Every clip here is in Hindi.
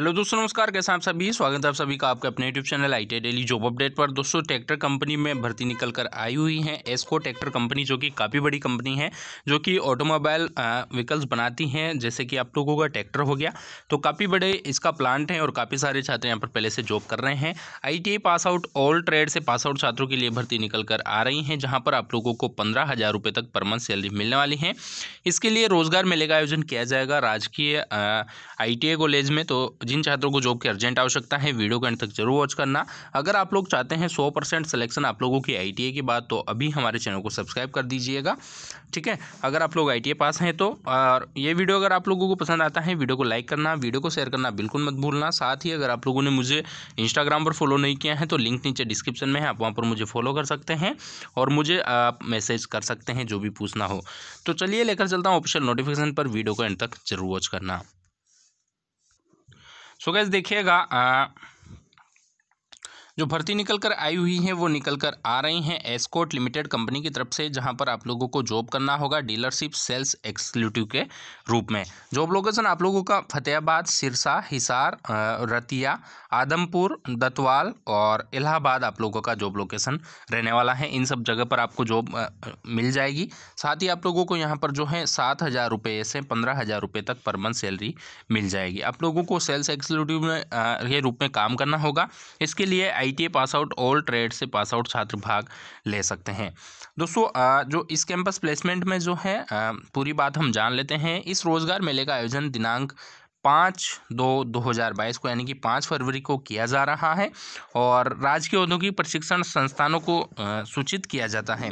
हेलो दोस्तों नमस्कार कैसे आप सभी स्वागत है आप सभी का आपके अपने YouTube channel I daily job update पर दोस्तों ट्रैक्टर कंपनी में भर्ती निकल कर आई हुई है एस्को ट्रैक्टर कंपनी जो कि काफ़ी बड़ी कंपनी है जो कि ऑटोमोबाइल व्हीकल्स बनाती हैं जैसे कि आप लोगों का ट्रैक्टर हो गया तो काफ़ी बड़े इसका प्लांट है और काफ़ी सारे छात्र यहाँ पर पहले से जॉब कर रहे हैं I pass out all trade से पास आउट छात्रों के लिए भर्ती निकल कर आ रही हैं जहाँ पर आप लोगों को पंद्रह हज़ार रुपये तक पर मंथ सैलरी मिलने वाली है इसके लिए रोजगार मेले का आयोजन किया जाएगा राजकीय आई कॉलेज में तो जिन छात्रों को जॉब की अर्जेंट आवश्यकता है वीडियो के अंत तक जरूर वॉच करना अगर आप लोग चाहते हैं सौ परसेंट सिलेक्शन आप लोगों की आई की बात तो अभी हमारे चैनल को सब्सक्राइब कर दीजिएगा ठीक है अगर आप लोग आई पास हैं तो और ये वीडियो अगर आप लोगों को पसंद आता है वीडियो को लाइक करना वीडियो को शेयर करना बिल्कुल मत भूलना साथ ही अगर आप लोगों ने मुझे इंस्टाग्राम पर फॉलो नहीं किया है तो लिंक नीचे डिस्क्रिप्शन में है आप वहाँ पर मुझे फॉलो कर सकते हैं और मुझे आप मैसेज कर सकते हैं जो भी पूछना हो तो चलिए लेकर चलता हूँ ऑफिशियल नोटिफिकेशन पर वीडियो को एंड तक जरूर वॉच करना सो गैस देखिएगा जो भर्ती निकल कर आई हुई हैं वो निकल कर आ रही हैं एस्कोट लिमिटेड कंपनी की तरफ से जहां पर आप लोगों को जॉब करना होगा डीलरशिप सेल्स एक्सक्लूटिव के रूप में जॉब लोकेशन आप लोगों का फतेहाबाद सिरसा हिसार रतिया आदमपुर दतवाल और इलाहाबाद आप लोगों का जॉब लोकेशन रहने वाला है इन सब जगह पर आपको जॉब मिल जाएगी साथ ही आप लोगों को यहाँ पर जो है सात हज़ार रुपये से पंद्रह हज़ार रुपये तक पर मंथ सैलरी मिल जाएगी आप लोगों को सेल्स एक्सक्लूटिव में के रूप में काम करना होगा इसके लिए I I pass out all trade से पास आउट छात्र भाग ले सकते हैं दोस्तों जो इस कैंपस प्लेसमेंट में जो है पूरी बात हम जान लेते हैं इस रोज़गार मेले का आयोजन दिनांक पाँच दो दो हज़ार बाईस को यानी कि पाँच फरवरी को किया जा रहा है और राजकीय औद्योगिक प्रशिक्षण संस्थानों को सूचित किया जाता है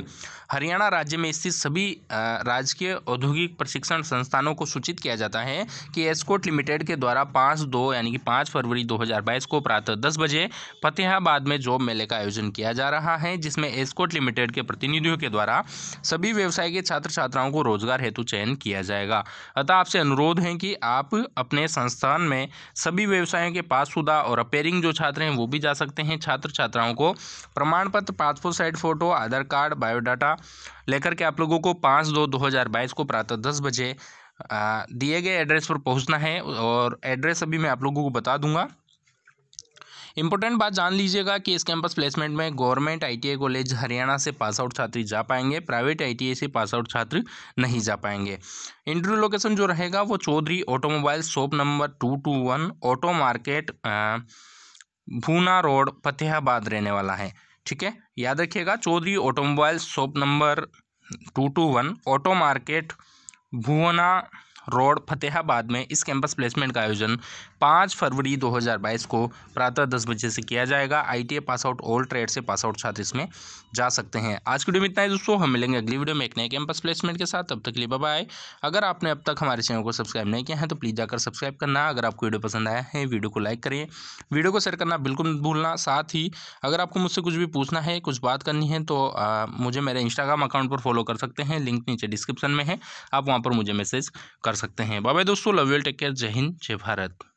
हरियाणा राज्य में स्थित सभी राजकीय औद्योगिक प्रशिक्षण संस्थानों को सूचित किया जाता है कि एस्कोट लिमिटेड के द्वारा पाँच दो यानी कि पाँच फरवरी दो हज़ार बाईस को प्रातः दस बजे फतेहाबाद में जॉब मेले का आयोजन किया जा रहा है जिसमें एस्कोट लिमिटेड के प्रतिनिधियों के द्वारा सभी व्यवसाय के छात्र छात्राओं को रोजगार हेतु चयन किया जाएगा अतः आपसे अनुरोध है कि आप अपने अपने संस्थान में सभी व्यवसायों के पासशुदा और अपेयरिंग जो छात्र हैं वो भी जा सकते हैं छात्र छात्राओं को प्रमाण पत्र passport size photo Aadhaar card biodata लेकर के आप लोगों को पाँच दो दो हज़ार बाईस को प्रातः दस बजे दिए गए एड्रेस पर पहुंचना है और एड्रेस अभी मैं आप लोगों को बता दूंगा इंपॉर्टेंट बात जान लीजिएगा कि इस कैंपस प्लेसमेंट में गवर्नमेंट आईटीआई कॉलेज हरियाणा से पास आउट छात्र जा पाएंगे प्राइवेट आईटीआई से पास आउट छात्र नहीं जा पाएंगे इंटरव्यू लोकेशन जो रहेगा वो Chaudhary automobile shop number two two one auto market Bhuna road Fatehabad रहने वाला है ठीक है याद रखिएगा Chaudhary automobile shop number two two one auto market Bhuna road Fatehabad में इस कैंपस प्लेसमेंट का आयोजन 5 फरवरी 2022 को प्रातः दस बजे से किया जाएगा ITI pass out all trade से पास आउट छात्र इसमें जा सकते हैं आज की वीडियो में इतना ही दोस्तों हम मिलेंगे अगली वीडियो में एक नए कैंपस प्लेसमेंट के साथ तब तक के लिए बाय अगर आपने अब तक हमारे चैनल को सब्सक्राइब नहीं किया है तो प्लीज़ जाकर सब्सक्राइब करना अगर आपको वीडियो पसंद आया है वीडियो को लाइक करें वीडियो को शेयर करना बिल्कुल मत भूलना साथ ही अगर आपको मुझसे कुछ भी पूछना है कुछ बात करनी है तो मुझे मेरे इंस्टाग्राम अकाउंट पर फॉलो कर सकते हैं लिंक नीचे डिस्क्रिप्शन में है आप वहाँ पर मुझे मैसेज कर सकते हैं बाबा दोस्तों लव टेक केयर जय हिंद जय भारत